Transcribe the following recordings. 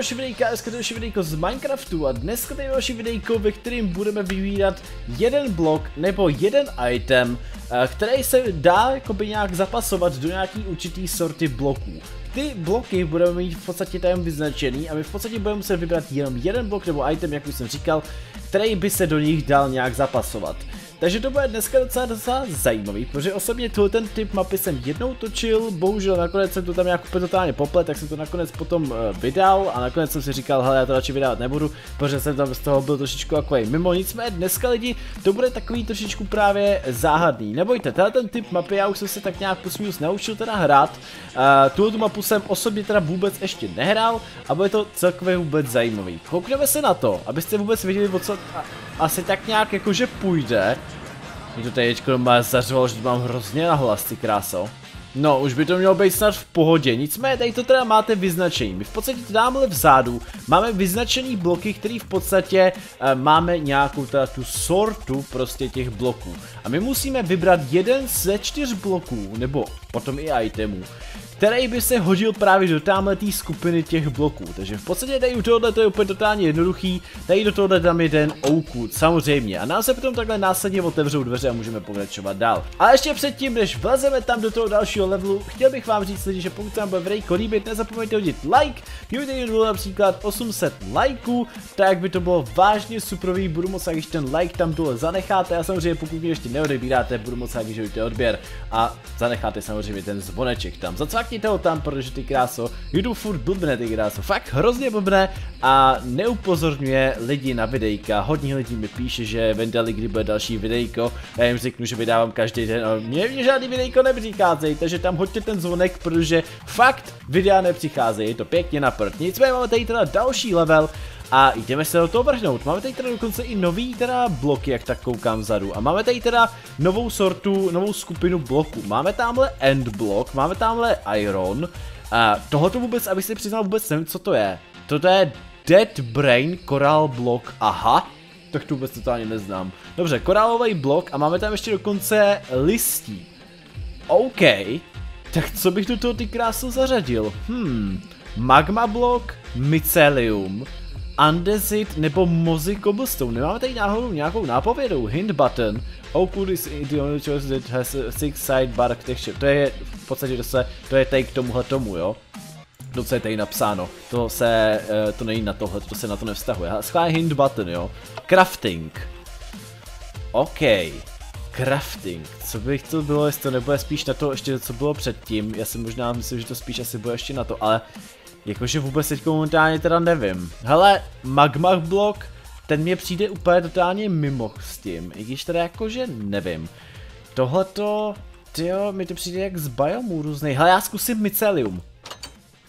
další videjka, dneska další videjko z Minecraftu a dneska tady další videjko, ve kterým budeme vybírat jeden blok nebo jeden item, eh, který se dá jakoby nějak zapasovat do nějaký určitý sorty bloků. Ty bloky budeme mít v podstatě tam vyznačený a my v podstatě budeme muset vybrat jenom jeden blok nebo item, jak už jsem říkal, který by se do nich dal nějak zapasovat. Takže to bude dneska docela, docela zajímavý, protože osobně tohle ten typ mapy jsem jednou točil, bohužel nakonec jsem to tam nějak úplně totálně poplet, tak jsem to nakonec potom eh, vydal a nakonec jsem si říkal, hele já to radši vydávat nebudu, protože jsem tam z toho byl trošičku jako mimo, nicméně dneska lidi to bude takový trošičku právě záhadný, nebojte, tenhle ten typ mapy já už jsem se tak nějak posmíl naučil teda hrát, uh, eh, tuhle tu mapu jsem osobně teda vůbec ještě nehrál a bude to celkově vůbec zajímavý. Koukneme se na to, abyste vůbec viděli, o co asi tak nějak jakože půjde, Někdo tady má zařval, že to mám hrozně na hlas, ty kráso. No, už by to mělo být snad v pohodě, nicméně tady to teda máte vyznačení. My v podstatě tamhle vzadu máme vyznačený bloky, který v podstatě e, máme nějakou teda tu sortu prostě těch bloků. A my musíme vybrat jeden ze čtyř bloků, nebo potom i itemů, který by se hodil právě do tamhle skupiny těch bloků. Takže v podstatě tady u tohohle to je úplně totálně jednoduchý, tady do tohohle tam jeden oukut, samozřejmě. A nám se potom takhle následně otevřou dveře a můžeme pokračovat dál. A ještě předtím, než vlezeme tam do toho dalšího levelu, chtěl bych vám říct lidi, že pokud tam byl Vrejko líbit, nezapomeňte hodit like, kdyby tady bylo například 800 lajků, tak by to bylo vážně superový, budu moc když ten like tam dole zanecháte a samozřejmě pokud mě ještě neodebíráte, budu moc když odběr a zanecháte samozřejmě ten zvoneček tam. Zacvak Šlachněte ho tam, protože ty kráso, jdu furt blbne ty kráso, fakt hrozně blbne a neupozorňuje lidi na videjka. Hodně lidí mi píše, že vendali kdy bude další videjko, já jim řeknu, že vydávám každý den, ale mě, mě žádný videjko nepřicházejí, takže tam hoďte ten zvonek, protože fakt videa nepřicházejí, je to pěkně na prd. Nicméně máme tady teda další level, a jdeme se do toho vrhnout. Máme tady teda dokonce i nový teda bloky, jak tak koukám vzadu. A máme tady teda novou sortu, novou skupinu bloků. Máme tamhle end block, máme tamhle iron. A tohoto vůbec, abych si přiznal, vůbec nevím, co to je. Toto je Dead Brain Coral Block, aha. Tak to vůbec totálně neznám. Dobře, korálový blok a máme tam ještě dokonce listí. OK, tak co bych do toho ty krásu zařadil? Hmm, magma blok, mycelium. Andesit nebo Mozy Cobblestone. Nemáme tady náhodou nějakou nápovědu. Hint button. Oku is the only choice that has a six side bar texture. To je v podstatě, to, se, to je tady k tomuhle tomu, jo? To, co je tady napsáno. To se, eh, to není na tohle, to se na to nevztahuje. Schválně hint button, jo? Crafting. OK. Crafting. Co bych to bylo, jestli to nebude spíš na to ještě, co bylo předtím. Já si možná myslím, že to spíš asi bude ještě na to, ale Jakože vůbec teď momentálně teda nevím. Hele, Magma blok, ten mě přijde úplně totálně mimo s tím, i když teda jakože nevím. Tohleto, tyjo, mi to přijde jak z biomů různý. Hele, já zkusím mycelium.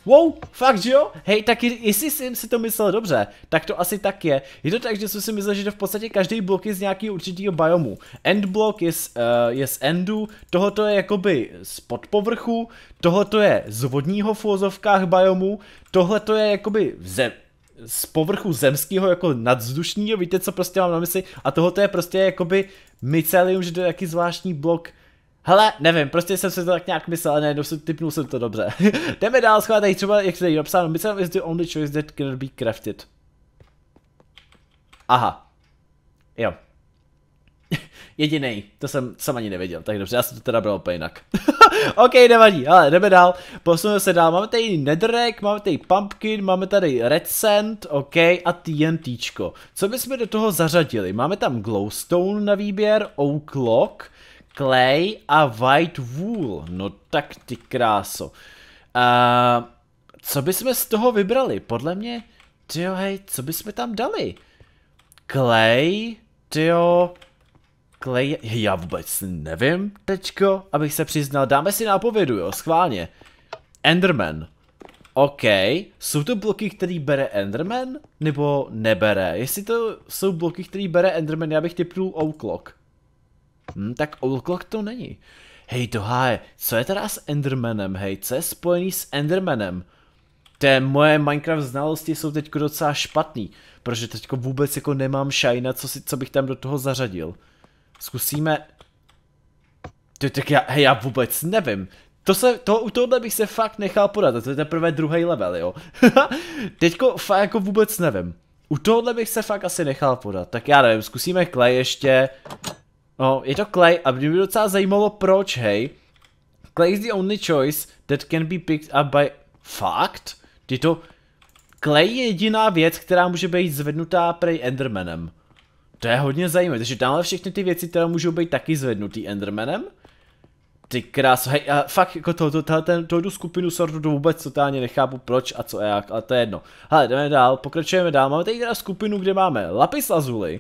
Wow, fakt, že jo? Hej, tak jestli jsem si to myslel dobře, tak to asi tak je. Je to tak, že jsem si myslel, že to v podstatě každý blok je z nějakého určitého biomu. End blok je z, uh, je z endu, tohoto je jakoby z podpovrchu, tohoto je z vodního v úvozovkách biomu, tohle to je jakoby ze, z povrchu zemského jako nadzdušního, víte, co prostě mám na mysli, a tohoto je prostě jakoby mycelium, že to je jaký zvláštní blok, Hele, nevím, prostě jsem se to tak nějak myslel, ne, no, jsem typnul jsem to dobře. Jdeme dál, schovat tady třeba, jak se tady napsáno, myslím, is the only choice that can be crafted. Aha. Jo. Jedinej, to jsem, sama ani nevěděl, tak dobře, já jsem to teda bral úplně jinak. ok, nevadí, ale jdeme dál, posuneme se dál, máme tady netherrack, máme tady pumpkin, máme tady red sand, ok, a TNTčko. Co bychom do toho zařadili? Máme tam glowstone na výběr, oak lock, Clay a White Wool. No tak ty kráso. A co bychom z toho vybrali? Podle mě, tyjo, hej, co bychom tam dali? Clay, tyjo, Clay, já vůbec nevím teďko, abych se přiznal. Dáme si nápovědu, jo, schválně. Enderman. OK, jsou to bloky, který bere Enderman, nebo nebere? Jestli to jsou bloky, který bere Enderman, já bych typnul O'Clock. Hm, tak Oldclock to není. Hej, to háje, co je teda s Endermanem, hej, co je spojený s Endermanem? Té moje Minecraft znalosti jsou teďko docela špatný, protože teďko vůbec jako nemám shine, co, si, co bych tam do toho zařadil. Zkusíme... To tak já, hej, já vůbec nevím. To se, to, u tohohle bych se fakt nechal podat, to je teprve druhý level, jo. Teďko fakt jako vůbec nevím. U tohohle bych se fakt asi nechal podat, tak já nevím, zkusíme klej. ještě, No, je to Clay a mě by docela zajímalo proč, hej. Clay is the only choice that can be picked up by... Fakt? Ty to... Clay je jediná věc, která může být zvednutá prej Endermanem. To je hodně zajímavé, takže tamhle všechny ty věci, které můžou být taky zvednutý Endermanem. Ty krásu, hej, a fakt jako to, to, to, to, to, tu skupinu sortu to vůbec totálně nechápu proč a co a jak, ale to je jedno. Hele, jdeme dál, pokračujeme dál, máme tady teda skupinu, kde máme Lapis Lazuli,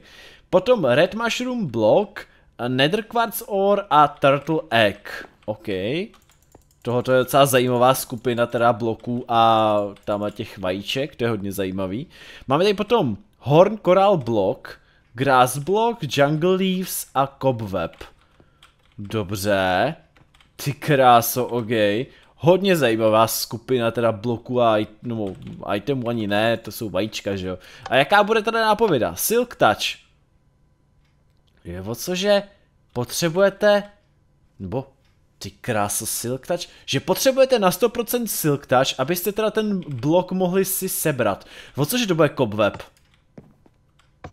potom Red Mushroom Block, nether quartz ore a turtle egg. OK. Tohoto je docela zajímavá skupina teda bloků a tam těch vajíček, to je hodně zajímavý. Máme tady potom horn coral block, grass block, jungle leaves a cobweb. Dobře. Ty kráso, OK. Hodně zajímavá skupina teda bloků a no, itemů ani ne, to jsou vajíčka, že jo. A jaká bude teda nápověda? Silk touch. Je o co, že potřebujete, nebo ty kráso silk touch, že potřebujete na 100% silk touch, abyste teda ten blok mohli si sebrat. O co, že to bude cobweb?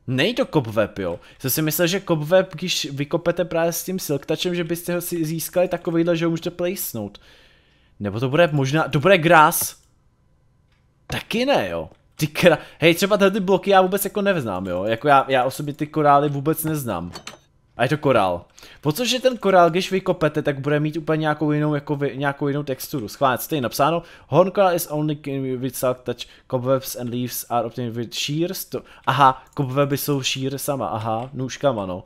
Nej to cobweb, jo. Jsem si myslel, že cobweb, když vykopete právě s tím silk touchem, že byste ho si získali takovýhle, že ho můžete placenout. Nebo to bude možná, to bude grass. Taky ne, jo. Ty kra... Hej, třeba tady ty bloky já vůbec jako neznám, jo? Jako já, já osobně ty korály vůbec neznám. A je to korál. Protože ten korál, když vykopete, tak bude mít úplně nějakou jinou, jako vy, nějakou jinou texturu. Schválně, co je napsáno? Horn coral is only salt touch. Cobwebs and leaves are obtained with shears. To... Aha, cobweby jsou shear sama. Aha, nůžkama, no.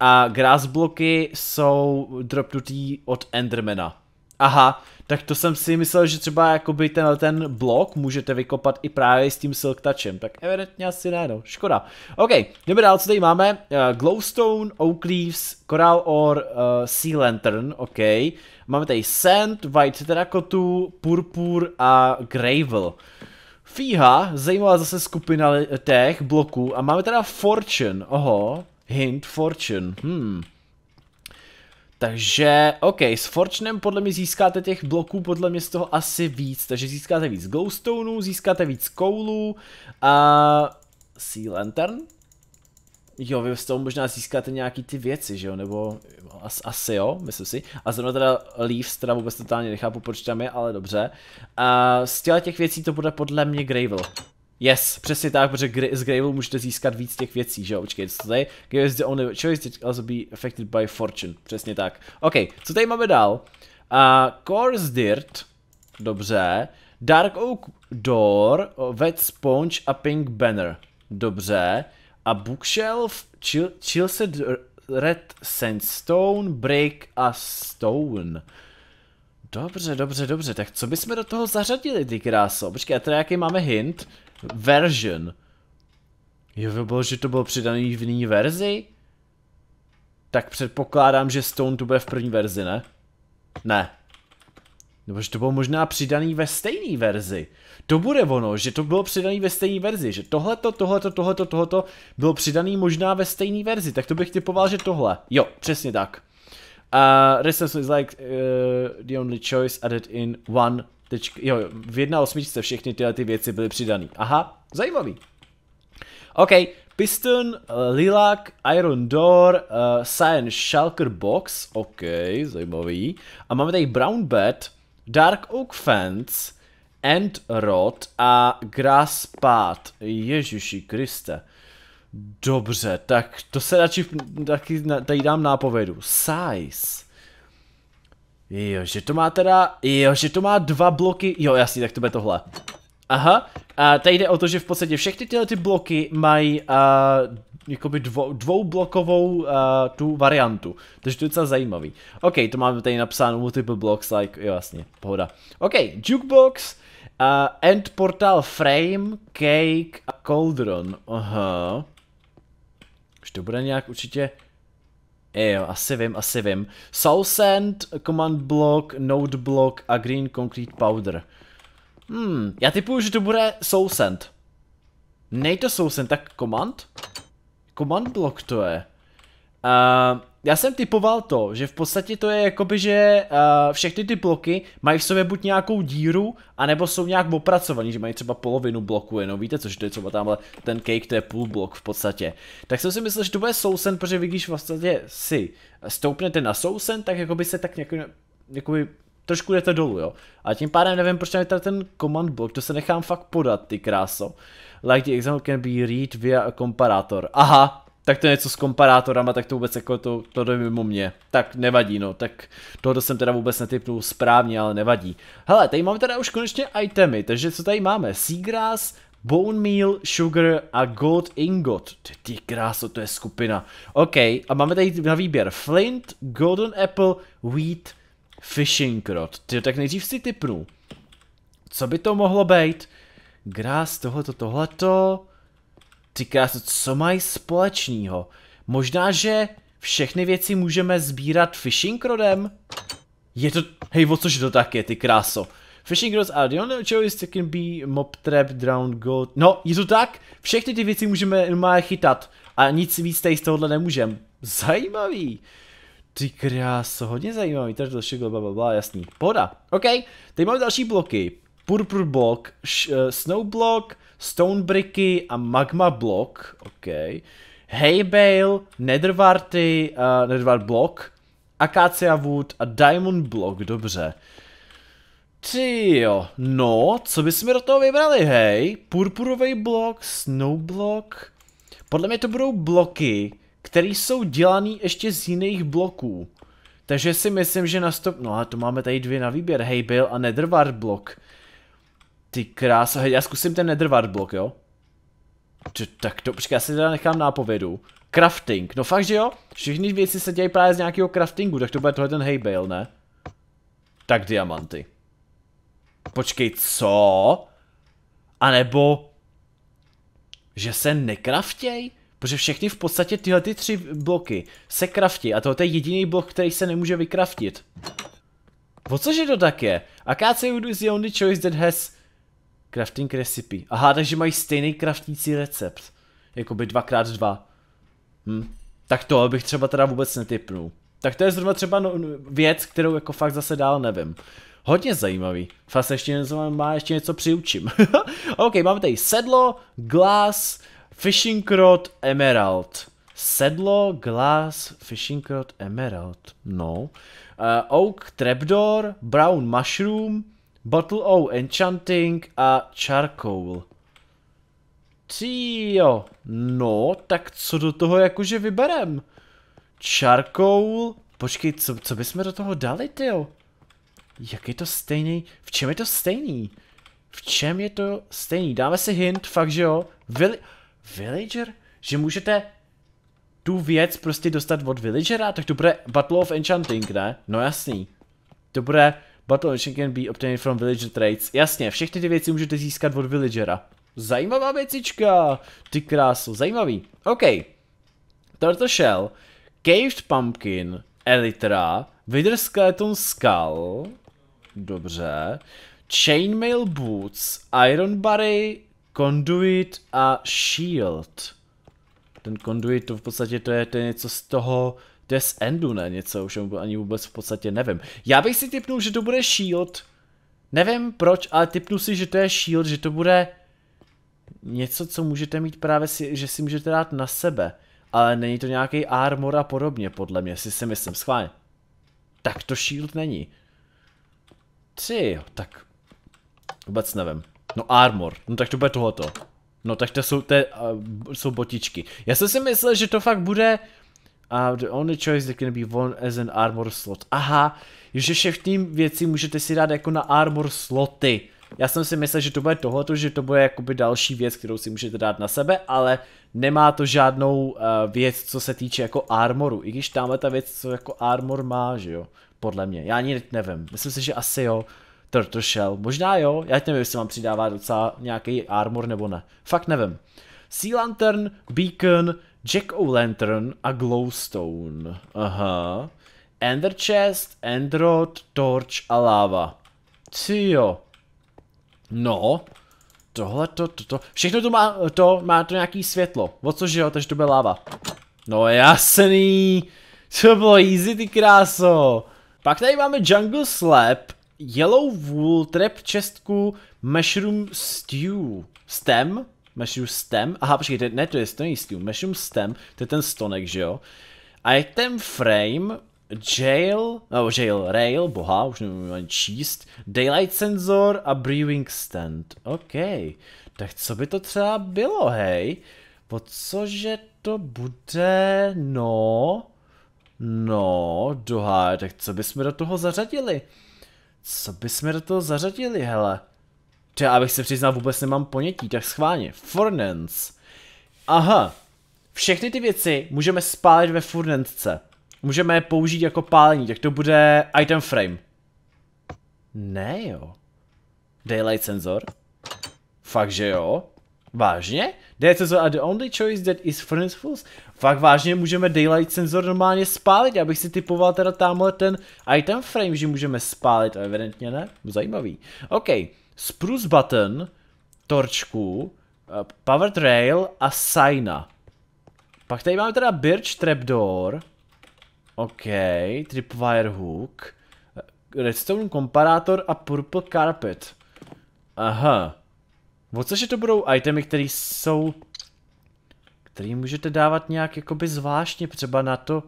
A grass bloky jsou dropnutý od Endermana. Aha, tak to jsem si myslel, že třeba jakoby tenhle ten blok můžete vykopat i právě s tím silk touchem, tak evidentně asi ne, no, škoda. OK, jdeme dál, co tady máme, uh, glowstone, oak leaves, coral or uh, sea lantern, OK, máme tady sand, white terracotu, purpur a gravel. Fíha, zajímavá zase skupina těch bloků a máme teda fortune, oho, hint fortune, hmm. Takže, OK, s Fortunem podle mě získáte těch bloků podle mě z toho asi víc, takže získáte víc glowstoneů, získáte víc koulů a sea lantern. Jo, vy z toho možná získáte nějaký ty věci, že jo, nebo as, asi jo, myslím si. A zrovna teda Leaves, teda vůbec totálně nechápu, proč tam je, ale dobře. A z těch věcí to bude podle mě Gravel. Yes, přesně tak, protože gr- z Gravel můžete získat víc těch věcí, že jo, počkej, co tady? Gravel is the only choice that also be affected by fortune, přesně tak. OK, co tady máme dál? Uh, coarse Dirt, dobře. Dark Oak Door, Wet Sponge a Pink Banner, dobře. A Bookshelf, chill, Chillset Red Sandstone, Brick a Stone. Dobře, dobře, dobře, tak co bychom do toho zařadili, ty kráso? Počkej, a teda jaký máme hint? version. Jo, bylo, že to bylo přidaný v jiný verzi? Tak předpokládám, že Stone to bude v první verzi, ne? Ne. Nebo že to bylo možná přidaný ve stejné verzi. To bude ono, že to bylo přidaný ve stejné verzi, že tohleto, tohleto, tohleto, tohleto bylo přidaný možná ve stejné verzi, tak to bych typoval, že tohle. Jo, přesně tak. Uh, resistance is like uh, the only choice added in one Teď, jo, v 1.8 všechny tyhle ty věci byly přidané. Aha, zajímavý. OK, Piston, eh, Lilac, Iron Door, uh, Cyan Shulker Box, OK, zajímavý. A máme tady Brown Bat, Dark Oak Fence, End Rod a Grass Path. Ježiši Kriste. Dobře, tak to se radši taky tady dám nápovědu. Size. Jo, že to má teda, jo, že to má dva bloky, jo jasně, tak to bude tohle. Aha, a tady jde o to, že v podstatě všechny tyhle ty bloky mají uh, jakoby dvo, dvoublokovou a, tu variantu, takže to je docela zajímavý. OK, to máme tady napsáno multiple blocks, like, jo jasně, pohoda. OK, jukebox, a, end portal frame, cake a cauldron, aha. Už to bude nějak určitě Eh, jo, asi vím, asi vím. Soul Sand, Command Block, Node Block a Green Concrete Powder. Hmm, já typuju, že to bude Soul Sand. Nej to soul Sand, tak Command? Command Block to je. Uh, já jsem typoval to, že v podstatě to je jakoby, že uh, všechny ty bloky mají v sobě buď nějakou díru, anebo jsou nějak opracovaný, že mají třeba polovinu bloku jenom, víte, že to je třeba tamhle ten cake, to je půl blok v podstatě. Tak jsem si myslel, že to bude sousen, protože vy když vlastně si stoupnete na sousen, tak jakoby se tak nějak, jakoby trošku jdete dolů, jo. A tím pádem nevím, proč tam je tady ten command block, to se nechám fakt podat, ty kráso. Like the example can be read via a comparator. Aha, tak to je něco s komparátorama, tak to vůbec jako to, to jde mimo mě. Tak nevadí, no, tak tohle jsem teda vůbec netypnul správně, ale nevadí. Hele, tady máme teda už konečně itemy, takže co tady máme? Seagrass, Bone Meal, Sugar a Gold Ingot. Ty, ty kráso, to je skupina. OK, a máme tady na výběr Flint, Golden Apple, Wheat, Fishing Rod. Ty, tak nejdřív si typnu. Co by to mohlo být? Grass, tohleto, tohleto. Říká se, co mají společného? Možná, že všechny věci můžeme sbírat fishing rodem? Je to, hej, o což to tak je, ty kráso. Fishing rods are the only choice that can be mob trap, drowned gold. No, je to tak? Všechny ty věci můžeme normálně chytat. A nic víc tady z tohohle nemůžem. Zajímavý. Ty kráso, hodně zajímavý, tady to bla, bla, bla, jasný. Pohoda, OK. Tady máme další bloky. Purpur blok, eh, Snow blok, Stone bricky a Magma blok, OK. Haybale, Nethervarty, uh, eh, Nethervart blok, Acacia Wood a Diamond blok, dobře. Ty jo, no, co mi do toho vybrali, hej? Purpurový blok, snow blok. Podle mě to budou bloky, které jsou dělané ještě z jiných bloků. Takže si myslím, že na stop... No a to máme tady dvě na výběr, hej, byl a nedrvar blok. Ty krása, já zkusím ten netherward blok, jo? Č tak to, počkej, já si teda nechám nápovědu. Crafting, no fakt, že jo? Všichni věci se dějí právě z nějakého craftingu, tak to bude tohle ten Bale, ne? Tak diamanty. Počkej, co? A nebo... Že se nekraftěj? Protože všechny v podstatě tyhle ty tři bloky se kraftí a tohle je jediný blok, který se nemůže vykraftit. O cože to tak je? Akáce wood is the only choice that has Crafting recipe. Aha, takže mají stejný kraftící recept. Jakoby dvakrát dva Hm. Tak to bych třeba teda vůbec netypnul. Tak to je zrovna třeba no, no věc, kterou jako fakt zase dál nevím. Hodně zajímavý. Fast ještě něco, má, ještě něco přiučím. ok, máme tady sedlo, glass, fishing rod, emerald. Sedlo, glass, fishing rod, emerald. No. Uh, oak, trapdoor, brown mushroom, Battle O, Enchanting a Charcoal. Tio, no, tak co do toho jakože vyberem? Charcoal, počkej, co, co bychom do toho dali, tyjo? Jak je to stejný, v čem je to stejný? V čem je to stejný? Dáme si hint, fakt, že jo? Vili villager? Že můžete tu věc prostě dostat od villagera? Tak to bude Battle of Enchanting, ne? No jasný. To bude Battle Edition can be obtained from villager trades. Jasně, všechny ty věci můžete získat od villagera. Zajímavá věcička, ty krásu, zajímavý. OK, Turtle Shell, Caved Pumpkin, Elytra, Wither Skeleton Skull, dobře, Chainmail Boots, Iron Barry, Conduit a Shield. Ten Conduit to v podstatě to je, to je něco z toho, Des Endu, ne? Něco, už ani vůbec v podstatě nevím. Já bych si typnul, že to bude Shield. Nevím proč, ale typnu si, že to je Shield, že to bude něco, co můžete mít právě, si, že si můžete dát na sebe. Ale není to nějaký armor a podobně, podle mě, si si myslím, schválně. Tak to shield není. Tři, tak... Vůbec nevím. No armor, no tak to bude tohoto. No tak to jsou, te, uh, jsou botičky. Já jsem si myslel, že to fakt bude Uh, the only choice that can be won as an armor slot. Aha, že všechny věci můžete si dát jako na armor sloty. Já jsem si myslel, že to bude tohoto, že to bude jakoby další věc, kterou si můžete dát na sebe, ale nemá to žádnou uh, věc, co se týče jako armoru, i když tamhle ta věc, co jako armor má, že jo, podle mě, já ani nevím, myslím si, že asi jo, Turtle Shell, možná jo, já nevím, jestli vám přidává docela nějaký armor nebo ne, fakt nevím. Sea Lantern, Beacon, Jack o lantern a Glowstone. Aha. Ender Chest, Endrod, Torch a Lava. Cio. No. Tohle, to, to, to. Všechno to má, to, má to nějaký světlo. O což jo, takže to bude lava. No jasný. To bylo easy, ty kráso. Pak tady máme Jungle Slap, Yellow Wool, Trap Čestku, Mushroom Stew. Stem? mushroom stem, aha počkej, ne to je ten jistý, mushroom stem, to je ten stonek, že jo? A je ten frame, jail, nebo jail rail, boha, už nemůžu ani číst, daylight sensor a brewing stand, ok. Tak co by to třeba bylo, hej? Po cože to bude, no, no, doha, tak co bychom do toho zařadili? Co bychom do toho zařadili, hele? To já bych se přiznal, vůbec nemám ponětí, tak schválně. Furnance. Aha. Všechny ty věci můžeme spálit ve furnance. Můžeme je použít jako pálení, tak to bude item frame. Ne jo. Daylight sensor? Fakt, že jo? Vážně? Daylight sensor are the only choice that is furnace Fakt vážně můžeme daylight sensor normálně spálit, abych si typoval teda tamhle ten item frame, že můžeme spálit, evidentně ne. Zajímavý. OK. Spruce Button, Torčku, eh, Power Trail a signa. Pak tady máme teda Birch Trapdoor. OK, Tripwire Hook. Eh, Redstone komparátor a Purple Carpet. Aha. O cože to budou itemy, které jsou... Který můžete dávat nějak jakoby zvláštně, třeba na to,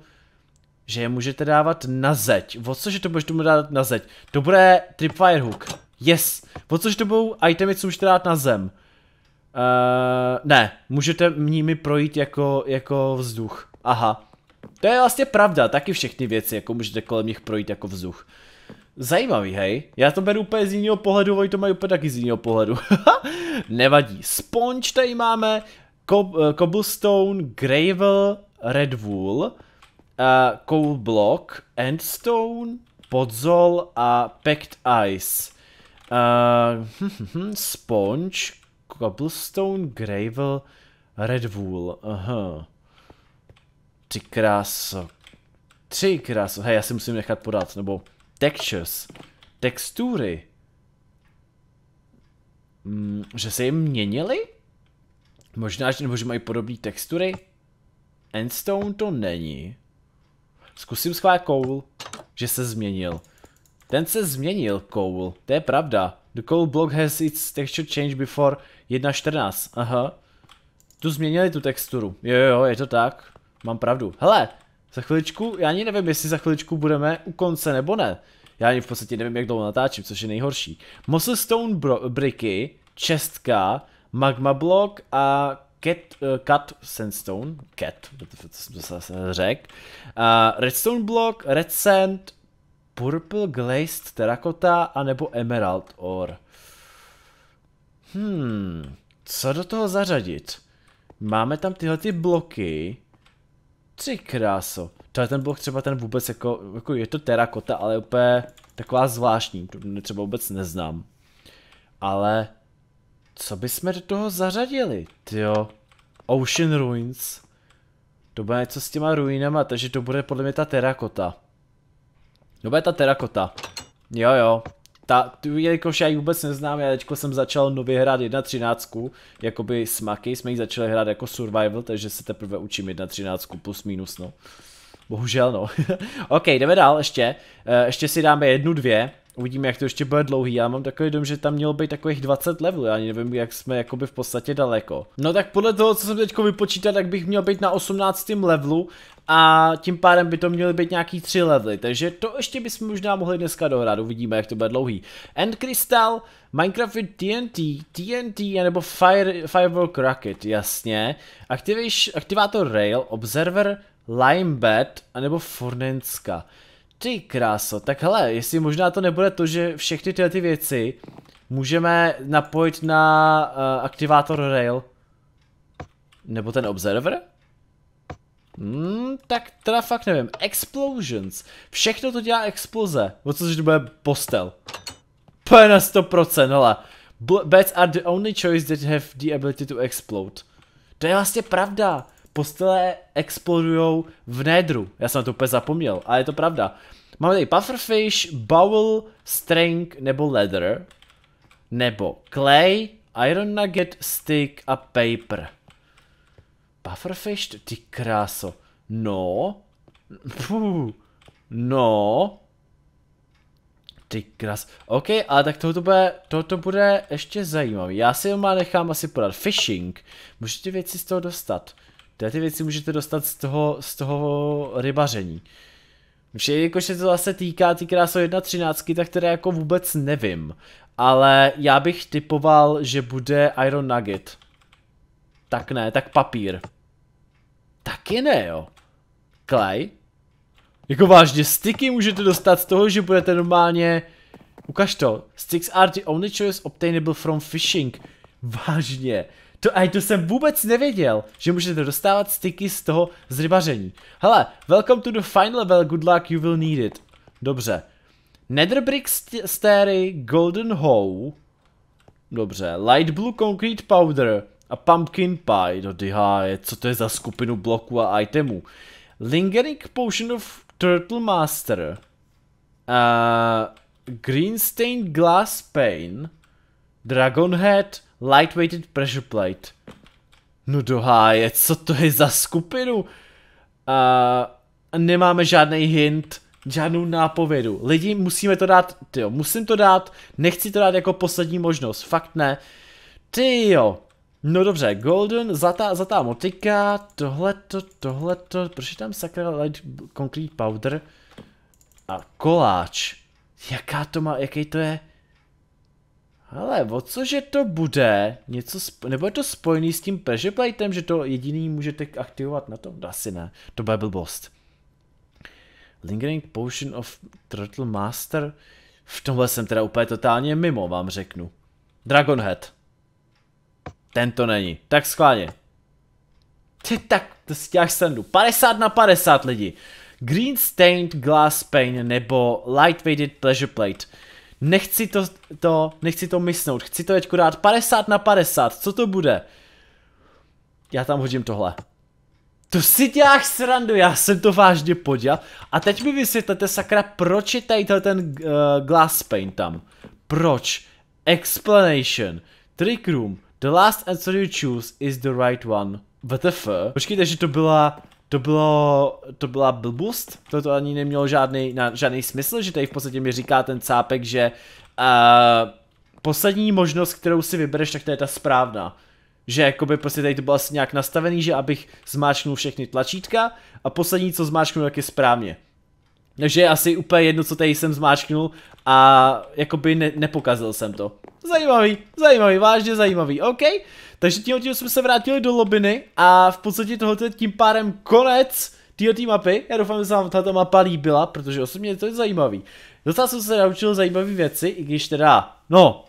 že je můžete dávat na zeď. O cože to můžete mu dát na zeď? bude Tripwire Hook. Yes! po což budou itemy, co můžete dát na zem. Uh, ne, můžete nimi projít jako, jako vzduch. Aha. To je vlastně pravda, taky všechny věci, jako můžete kolem nich projít jako vzduch. Zajímavý, hej. Já to beru úplně z jiného pohledu, oni to mají úplně taky z jiného pohledu. Nevadí. Sponge tady máme, Cob eh, cobblestone, gravel, red wool, uh, eh, coal block, endstone, podzol a packed ice. Uh, sponge, cobblestone, gravel, red wool. Aha. Ty kráso. Ty kráso. Hej, já si musím nechat podat. Nebo textures. Textury. Mm, že se jim měnily? Možná, že, nebo že mají podobné textury? Endstone to není. Zkusím schválit koul, že se změnil. Ten se změnil, Cole. To je pravda. The Cole block has its texture changed before 1.14. Aha. Tu změnili tu texturu. Jo, jo, je to tak. Mám pravdu. Hele, za chviličku, já ani nevím, jestli za chviličku budeme u konce nebo ne. Já ani v podstatě nevím, jak dlouho natáčím, což je nejhorší. Muscle Stone bricky, čestka, magma block a cat, uh, cut sandstone, cat, to, to, to jsem to zase řekl, uh, redstone block, red sand, Purple Glazed Terracotta anebo Emerald Ore. Hmm, co do toho zařadit? Máme tam tyhle ty bloky. Ty kráso. Tohle ten blok třeba ten vůbec jako, jako je to terakota, ale úplně taková zvláštní, to třeba vůbec neznám. Ale co bychom do toho zařadili, jo? Ocean Ruins. To bude něco s těma ruinama, takže to bude podle mě ta terakota. No ta terakota. Jo jo. Ta, tu, jelikož já ji vůbec neznám, já teďko jsem začal nově hrát 1.13, jakoby smaky, jsme ji začali hrát jako survival, takže se teprve učím 1.13 plus minus, no. Bohužel, no. ok, jdeme dál ještě. Eh, ještě si dáme jednu, dvě. Uvidíme, jak to ještě bude dlouhý. Já mám takový dom, že tam mělo být takových 20 levelů. Já ani nevím, jak jsme jakoby v podstatě daleko. No tak podle toho, co jsem teď vypočítal, tak bych měl být na 18. levelu a tím pádem by to měly být nějaký tři levely, takže to ještě bychom možná mohli dneska dohrát, uvidíme, jak to bude dlouhý. End Crystal, Minecraft with TNT, TNT nebo Fire, Firework Rocket, jasně. Activation, aktivátor Rail, Observer, Limebed, anebo Fornenska. Ty kráso, tak hele, jestli možná to nebude to, že všechny tyhle ty věci můžeme napojit na uh, aktivátor Rail. Nebo ten Observer? Hmm, tak teda fakt nevím. Explosions. Všechno to dělá exploze. O což to bude postel. P na 100%, hele. Beds are the only choice that have the ability to explode. To je vlastně pravda. Postele explodujou v nédru. Já jsem na to úplně zapomněl, ale je to pravda. Máme tady pufferfish, bowel, string nebo leather. Nebo clay, iron nugget, stick a paper. Pufferfish, ty kráso. No. Puh. No. Ty kras. OK, ale tak tohoto bude, tohoto bude ještě zajímavý. Já si má nechám asi podat. Fishing. Můžete věci z toho dostat. Tyhle ty věci můžete dostat z toho, z toho rybaření. Vše, jakož se to zase týká, ty krásou 1.13, tak které jako vůbec nevím. Ale já bych typoval, že bude Iron Nugget. Tak ne, tak papír. Taky ne, jo. Klej. Jako vážně, sticky můžete dostat z toho, že budete normálně... Ukaž to. Sticks are the only choice obtainable from fishing. Vážně. To, aj to jsem vůbec nevěděl, že můžete dostávat sticky z toho z rybaření. Hele, welcome to the final level, good luck, you will need it. Dobře. Netherbrick st Stairy, Golden Hoe. Dobře, Light Blue Concrete Powder, a Pumpkin Pie, no dyháje, co to je za skupinu bloků a itemů? Lingering Potion of Turtle Master. Uh, stained Glass Pane. Dragon Head. Lightweighted Pressure Plate. No do háje, co to je za skupinu? Uh, nemáme žádný hint, žádnou nápovědu. Lidi, musíme to dát, tyjo, musím to dát, nechci to dát jako poslední možnost, fakt ne. Tyjo, No dobře, Golden, zlatá, zlatá motika, tohleto, tohleto, proč je tam sakra light concrete powder a koláč. Jaká to má, jaký to je? Ale o cože to bude? Něco nebo je to spojený s tím pressure platem, že to jediný můžete aktivovat na tom? Asi ne, to bude blbost. Lingering Potion of Turtle Master? V tomhle jsem teda úplně totálně mimo, vám řeknu. Dragon Head. Tento není. Tak skláně. Ty tak, to prostě si děláš sendu. 50 na 50 lidi. Green Stained Glass Pane nebo Lightweighted Pleasure Plate. Nechci to, to, nechci to mysnout. Chci to teďku dát 50 na 50. Co to bude? Já tam hodím tohle. To si děláš srandu, já jsem to vážně poděl. A teď mi vysvětlete, sakra, proč je tady ten uh, glass paint tam? Proč? Explanation. Trick room. The last answer you choose is the right one. WTF? Počkejte, že to byla to bylo, to byla blbost, to to ani nemělo žádný, na, žádný smysl, že tady v podstatě mi říká ten cápek, že uh, poslední možnost, kterou si vybereš, tak to je ta správná. Že jakoby prostě tady to bylo asi nějak nastavený, že abych zmáčknul všechny tlačítka a poslední, co zmáčknu, tak je správně. Takže no, je asi úplně jedno, co tady jsem zmáčknul a jakoby ne, nepokazil jsem to. Zajímavý, zajímavý, vážně zajímavý, OK? Takže tím tím jsme se vrátili do lobiny a v podstatě tohoto je tím pádem konec této mapy. Já doufám, že se vám tato mapa líbila, protože osobně to je zajímavý. Docela jsem se naučil zajímavé věci, i když teda, no,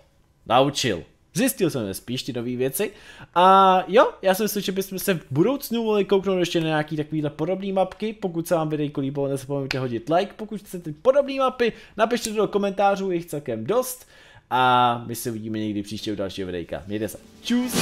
naučil. Zjistil jsem spíš ty nové věci. A jo, já si myslím, že bychom se v budoucnu mohli kouknout ještě na nějaký takovýhle podobné mapky. Pokud se vám videjko líbilo, nezapomeňte hodit like. Pokud chcete podobné mapy, napište to do komentářů, je jich celkem dost. A my se uvidíme někdy příště u dalšího videjka. Mějte se. Čus!